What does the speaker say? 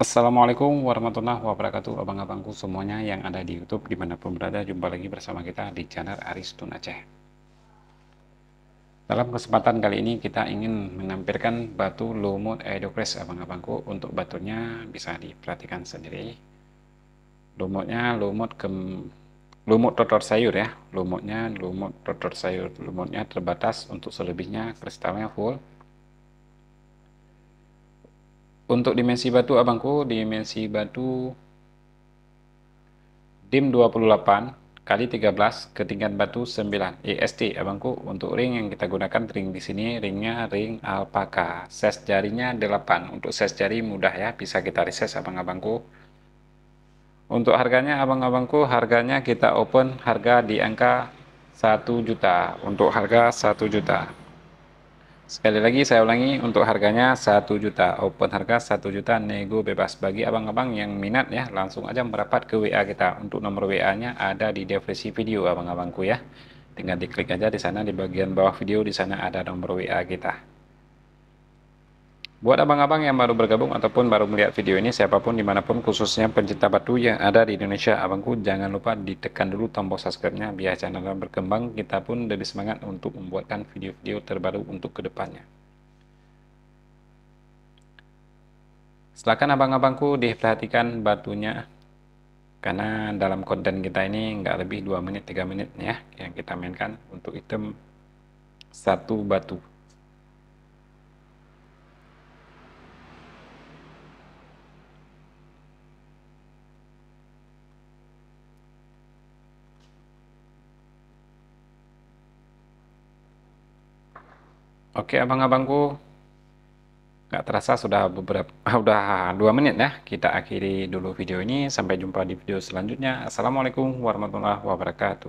Assalamualaikum warahmatullahi wabarakatuh Abang-abangku semuanya yang ada di Youtube Dimanapun berada, jumpa lagi bersama kita di channel Aristun Aceh Dalam kesempatan kali ini kita ingin menampilkan batu lumut edocres abang-abangku Untuk batunya bisa diperhatikan sendiri Lumutnya lumut gem... lumut rotor sayur ya Lumutnya lumut rotor sayur Lumutnya terbatas untuk selebihnya kristalnya full untuk dimensi batu abangku, dimensi batu dim 28 kali 13 ketinggian batu 9 EST abangku untuk ring yang kita gunakan ring di sini ringnya ring alpaka ses jarinya 8 untuk ses jari mudah ya bisa kita reses abang-abangku untuk harganya abang-abangku harganya kita open harga di angka 1 juta untuk harga 1 juta Sekali lagi saya ulangi untuk harganya 1 juta, open harga 1 juta, nego bebas. Bagi abang-abang yang minat ya, langsung aja merapat ke WA kita. Untuk nomor WA-nya ada di deskripsi video abang-abangku ya. Tinggal diklik aja di sana di bagian bawah video di sana ada nomor WA kita. Buat abang-abang yang baru bergabung ataupun baru melihat video ini, siapapun dimanapun khususnya pencinta batu yang ada di Indonesia, abangku jangan lupa ditekan dulu tombol subscribe-nya biar channel berkembang, kita pun lebih semangat untuk membuatkan video-video terbaru untuk kedepannya. Silahkan abang-abangku diperhatikan batunya, karena dalam konten kita ini nggak lebih 2 menit 3 menit ya yang kita mainkan untuk item satu batu Oke abang-abangku, nggak terasa sudah beberapa, udah dua menit ya. Kita akhiri dulu video ini. Sampai jumpa di video selanjutnya. Assalamualaikum warahmatullahi wabarakatuh.